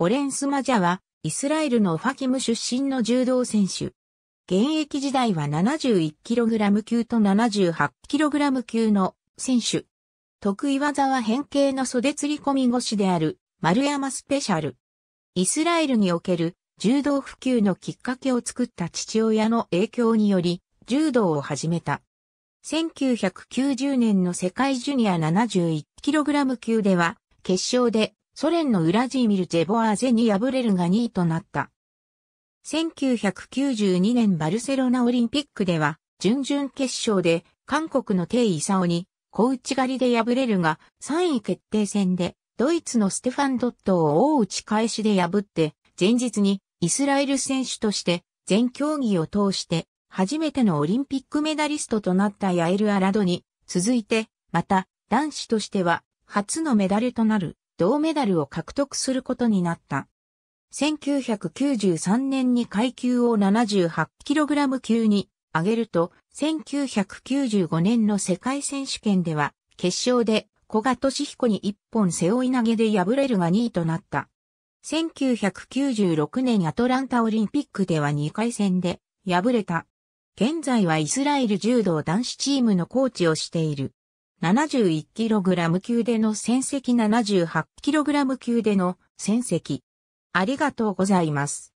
オレンス・マジャは、イスラエルのファキム出身の柔道選手。現役時代は 71kg 級と 78kg 級の選手。得意技は変形の袖釣り込み腰である丸山スペシャル。イスラエルにおける柔道普及のきっかけを作った父親の影響により柔道を始めた。1990年の世界ジュニア 71kg 級では決勝でソ連のウラジーミル・ジェボアーゼに敗れるが2位となった。1992年バルセロナオリンピックでは、準々決勝で韓国のテイ・イサオに小内狩りで敗れるが、3位決定戦でドイツのステファン・ドットを大打ち返しで破って、前日にイスラエル選手として全競技を通して初めてのオリンピックメダリストとなったヤエル・アラドに続いて、また男子としては初のメダルとなる銅メダルを獲得することになった。1993年に階級を 78kg 級に上げると、1995年の世界選手権では、決勝で小賀俊彦に一本背負い投げで敗れるが2位となった。1996年アトランタオリンピックでは2回戦で敗れた。現在はイスラエル柔道男子チームのコーチをしている。71kg 級での戦績 78kg 級での戦績。ありがとうございます。